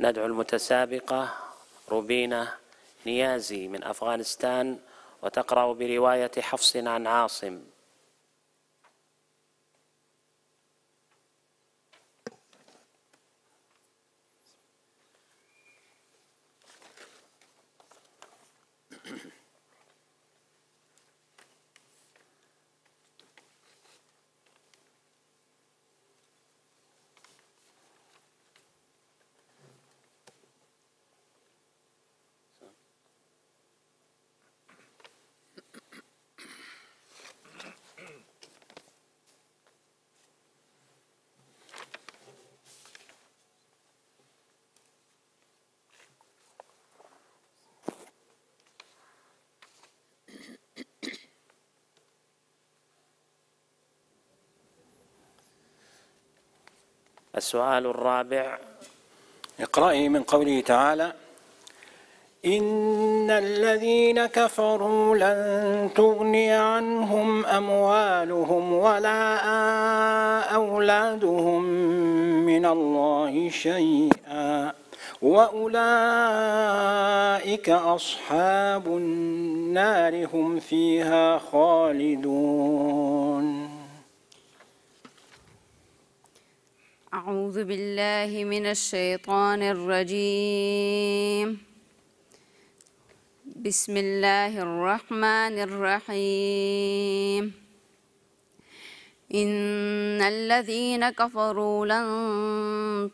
ندعو المتسابقة روبينا نيازي من أفغانستان وتقرأ برواية حفص عن عاصم السؤال الرابع اقرأي من قوله تعالى إن الذين كفروا لن تغني عنهم أموالهم ولا أولادهم من الله شيئا وأولئك أصحاب النار هم فيها خالدون أعوذ بالله من الشيطان الرجيم بسم الله الرحمن الرحيم إن الذين كفروا لن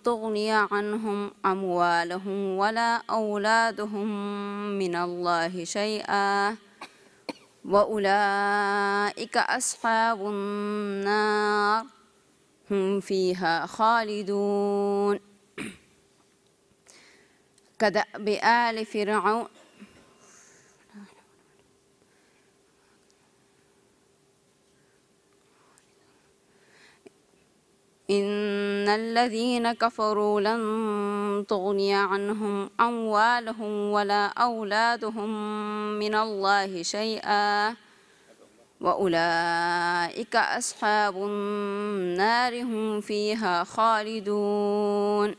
تغني عنهم أموالهم ولا أولادهم من الله شيئا وأولئك أصحاب النار هم فيها خالدون كدأب آل فرعون إن الذين كفروا لن تغني عنهم أموالهم ولا أولادهم من الله شيئا وأولئك أصحاب النار هم فيها خالدون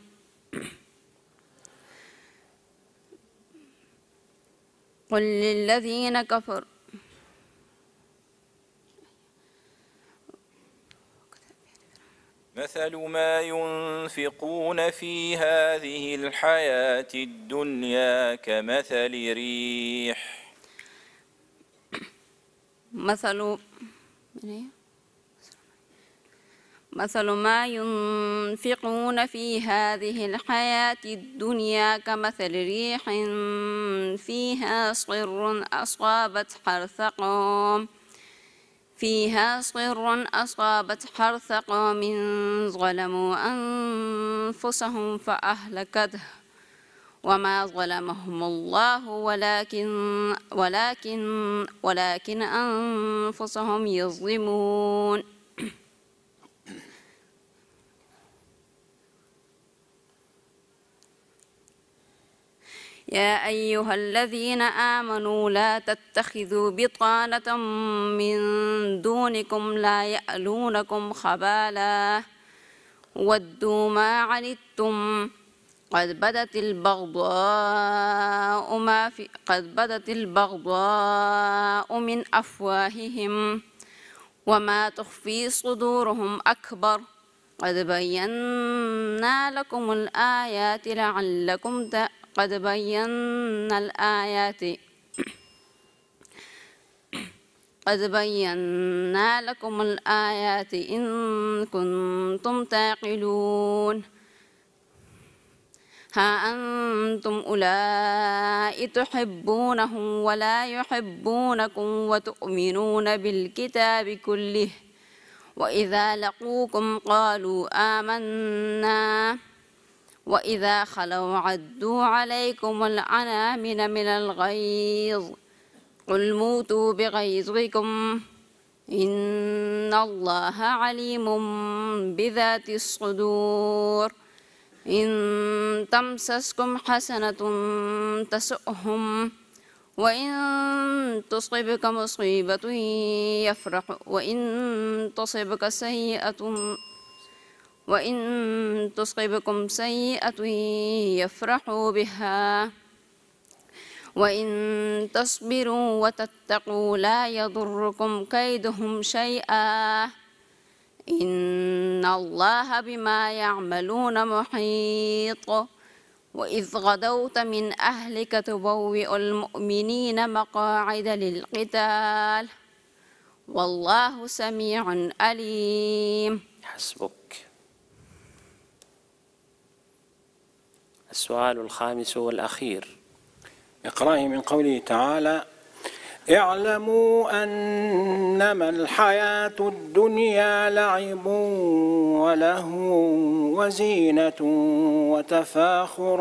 قل للذين كفروا مثل ما ينفقون في هذه الحياة الدنيا كمثل ريح مثل مثل ما ينفقون في هذه الحياة الدنيا كمثل ريح فيها صر أصابت حرث قوم فيها صر أصابت حرث قوم ظلموا أنفسهم فأهلكته وما ظلمهم الله ولكن ولكن ولكن أنفسهم يظلمون يا أيها الذين آمنوا لا تتخذوا بطانة من دونكم لا يألونكم خبالا ودوا ما عنتم قد بدت البغضاء ما في قد بدت البغضاء من أفواههم وما تخفي صدورهم أكبر قد بينا لكم الآيات لعلكم ت... قد بينا الآيات قد بينا لكم الآيات إن كنتم تعقلون ها أنتم أولئك تحبونهم ولا يحبونكم وتؤمنون بالكتاب كله وإذا لقوكم قالوا آمنا وإذا خلوا عدوا عليكم العنامل من الغيظ قل موتوا بغيظكم إن الله عليم بذات الصدور إن تمسسكم حسنة تسؤهم وإن تصبك مصيبة يفرح وإن تصبك سيئة وإن تصبكم سيئة يفرحوا بها وإن تصبروا وتتقوا لا يضركم كيدهم شيئا إن الله بما يعملون محيط وإذ غدوت من أهلك تبوئ المؤمنين مقاعد للقتال والله سميع أليم حسبك السؤال الخامس والأخير اقرأي من قوله تعالى اعلموا أنما الحياة الدنيا لعب ولهو وزينة وتفاخر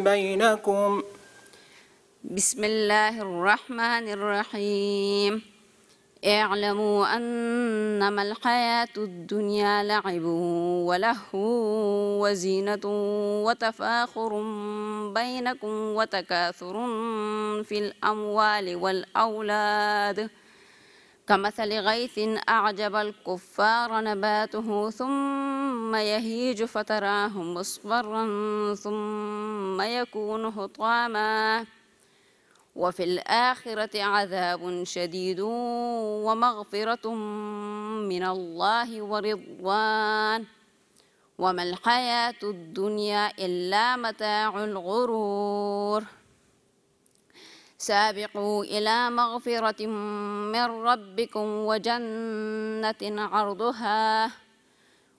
بينكم بسم الله الرحمن الرحيم اعلموا أنما الحياة الدنيا لعب ولهو وزينة وتفاخر بينكم وتكاثر في الأموال والأولاد كمثل غيث أعجب الكفار نباته ثم يهيج فتراه مصفرا ثم يكون هطاما وفي الآخرة عذاب شديد ومغفرة من الله ورضوان وما الحياة الدنيا إلا متاع الغرور سابقوا إلى مغفرة من ربكم وجنة عرضها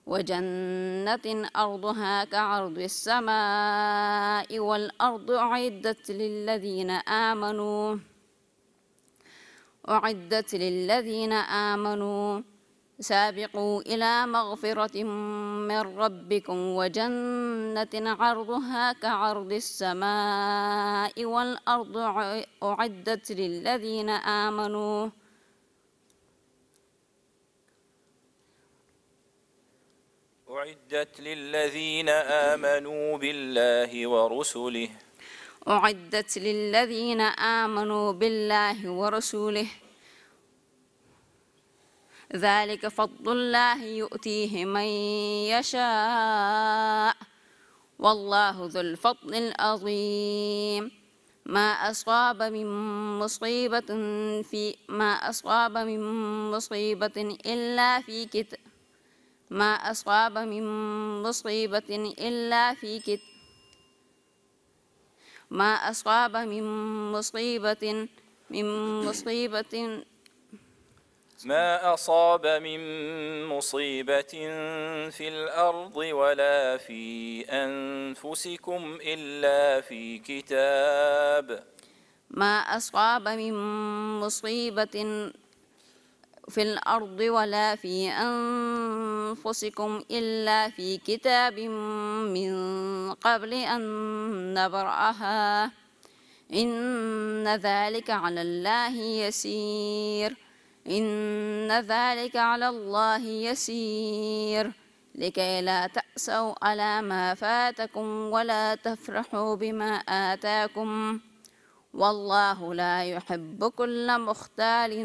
وجنة أرضها كعرض السماء والأرض أعدت للذين آمنوا أعدت للذين آمنوا سابقوا إلى مغفرة من ربكم وجنة عرضها كعرض السماء والأرض أعدت للذين آمنوا أعدت للذين آمنوا بالله ورسله أعدت للذين آمنوا بالله ورسوله ذلك فضل الله يؤتيه من يشاء والله ذو الفضل العظيم ما أصاب من مصيبة في ما أصاب من مصيبة إلا في كتاب ما أصاب من مصيبة إلا في كتاب ما أصاب من مصيبة من مصيبة ما أصاب من مصيبة في الأرض ولا في أنفسكم إلا في كتاب ما أصاب من مصيبة في الأرض ولا في أنفسكم إلا في كتاب من قبل أن نبرأها إن ذلك على الله يسير إن ذلك على الله يسير لكي لا تأسوا على ما فاتكم ولا تفرحوا بما آتاكم والله لا يحب كل مختال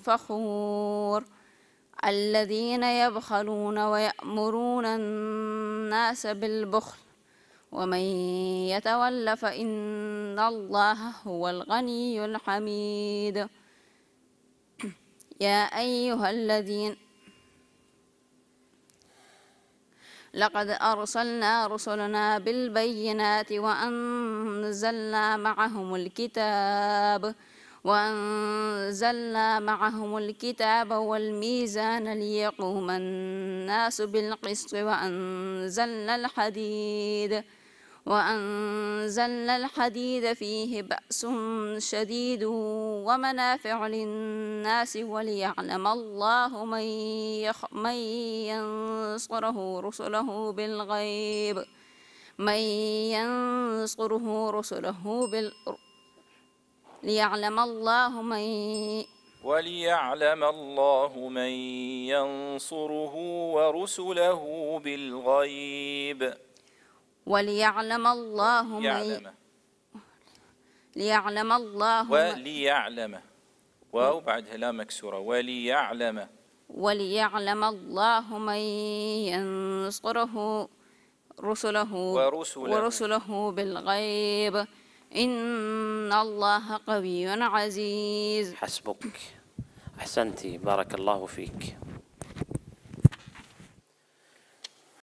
فخور الذين يبخلون ويأمرون الناس بالبخل ومن يتول فإن الله هو الغني الحميد يا أيها الذين لقد أرسلنا رسلنا بالبينات وأنزلنا معهم الكتاب وأنزلنا معهم الكتاب والميزان ليقوم الناس بالقسط وأنزلنا الحديد وأنزلنا الحديد فيه بأس شديد ومنافع للناس وليعلم الله من, يخ من ينصره رسله بالغيب من ينصره رسله بال ليعلم الله من وليعلم الله من ينصره ورسله بالغيب وليعلم الله من يعلم ليعلم الله وليعلم واو بعدها لا مكسورة وليعلم وليعلم الله من ينصره رسله ورسله, ورسله بالغيب إن الله قوي عزيز حسبك أحسنتي بارك الله فيك